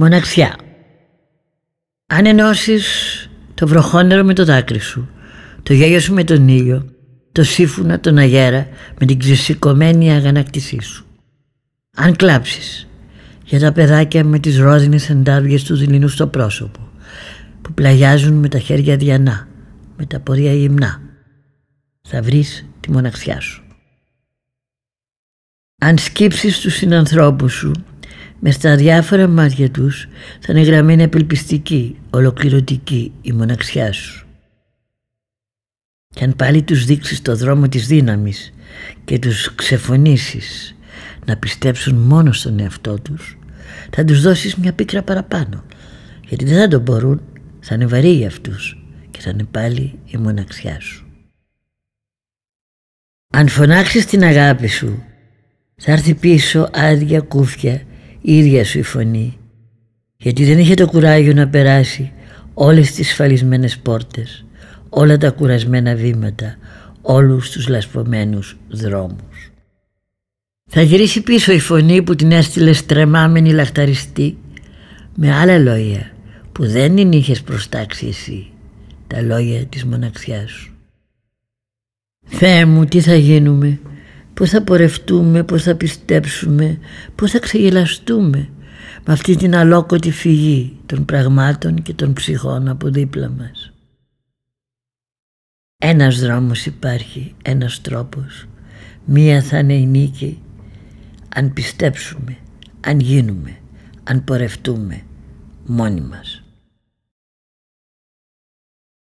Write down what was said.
Μοναξιά. Αν ενώσεις το βροχόνερο με το δάκρυ σου, το γέλιο σου με τον ήλιο, το σύφουνα τον αγέρα με την ξεσηκωμένη αγανάκτησή σου. Αν κλάψεις για τα παιδάκια με τις ρόδινες εντάβιες του δειλινού στο πρόσωπο, που πλαγιάζουν με τα χέρια διανά, με τα πορεία γυμνά, θα βρεις τη μοναξιά σου. Αν σκύψεις τους συνανθρώπους σου μες στα διάφορα μάτια τους θα είναι γραμμένη απελπιστική, ολοκληρωτική η μοναξιά σου. Κι αν πάλι τους δείξεις το δρόμο της δύναμης και τους ξεφωνήσεις να πιστέψουν μόνο στον εαυτό τους, θα τους δώσεις μια πίκρα παραπάνω, γιατί δεν θα το μπορούν, θα είναι βαρύ για αυτούς και θα είναι πάλι η μοναξιά σου. Αν φωνάξεις την αγάπη σου, θα έρθει πίσω άδεια κούφια η ίδια σου η φωνή γιατί δεν είχε το κουράγιο να περάσει όλες τις σφαλισμένες πόρτες, όλα τα κουρασμένα βήματα, όλους τους λασπωμένους δρόμους. Θα γυρίσει πίσω η φωνή που την έστειλε στρεμάμενη λαχταριστή με άλλα λόγια που δεν την είχες προστάξει εσύ, τα λόγια της μοναξιάς σου. Θεέ μου τι θα γίνουμε, πώς θα πορευτούμε, πώς θα πιστέψουμε, πώς θα ξεγελαστούμε με αυτή την αλόκοτη φυγή των πραγμάτων και των ψυχών από δίπλα μας. Ένας δρόμος υπάρχει, ένας τρόπος. Μία θα είναι η νίκη αν πιστέψουμε, αν γίνουμε, αν πορευτούμε μόνοι μας.